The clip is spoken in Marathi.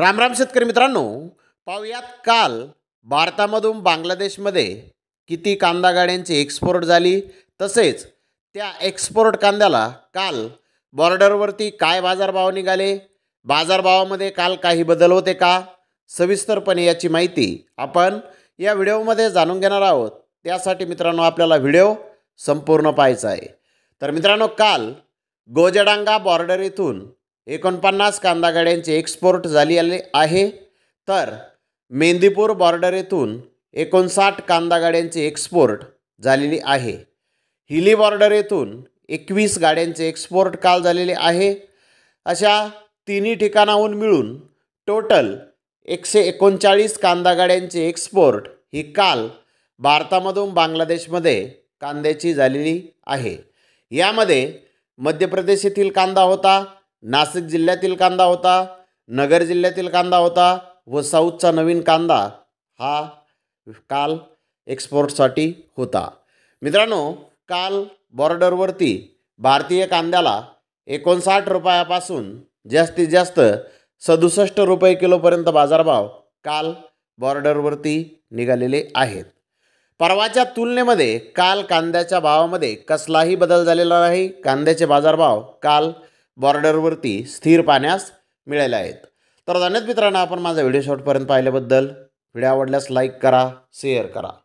रामराम शेतकरी मित्रांनो पाहूयात काल भारतामधून बांगलादेशमध्ये किती कांदा गाड्यांची एक्सपोर्ट झाली तसेच त्या एक्सपोर्ट कांद्याला काल बॉर्डरवरती काय बाजारभाव निघाले बाजारभावामध्ये काल काही बदल होते का सविस्तरपणे याची माहिती आपण या व्हिडिओमध्ये जाणून घेणार आहोत त्यासाठी मित्रांनो आपल्याला व्हिडिओ संपूर्ण पाहायचा आहे तर मित्रांनो काल गोजडांगा बॉर्डर येथून एकोणपन्नास कांदा गाड्यांची एक्सपोर्ट झाली आले आहे तर मेंदीपूर बॉर्डर येथून एकोणसाठ कांदा गाड्यांची एक्सपोर्ट झालेली आहे हिली बॉर्डर येथून एकवीस गाड्यांचे एक्सपोर्ट काल झालेले आहे अशा तिन्ही ठिकाणाहून मिळून टोटल एकशे एकोणचाळीस कांदा गाड्यांचे एक्सपोर्ट ही काल भारतामधून बांगलादेशमध्ये कांद्याची झालेली आहे यामध्ये मध्य प्रदेश येथील कांदा होता नाशिक जिल्ह्यातील कांदा होता नगर जिल्ह्यातील कांदा होता व साऊथचा नवीन कांदा हा काल एक्सपोर्टसाठी होता मित्रांनो काल बॉर्डरवरती भारतीय कांद्याला एकोणसाठ रुपयापासून जास्तीत जास्त सदुसष्ट रुपये किलोपर्यंत बाजारभाव काल बॉर्डरवरती निघालेले आहेत परवाच्या तुलनेमध्ये काल कांद्याच्या भावामध्ये कसलाही बदल झालेला नाही कांद्याचे बाजारभाव काल बॉर्डरवरती स्थिर पाण्यास मिळाल्या आहेत तर धन्यवाद मित्रांनो आपण माझा व्हिडिओ शॉर्टपर्यंत पाहिल्याबद्दल व्हिडिओ आवडल्यास लाईक करा शेअर करा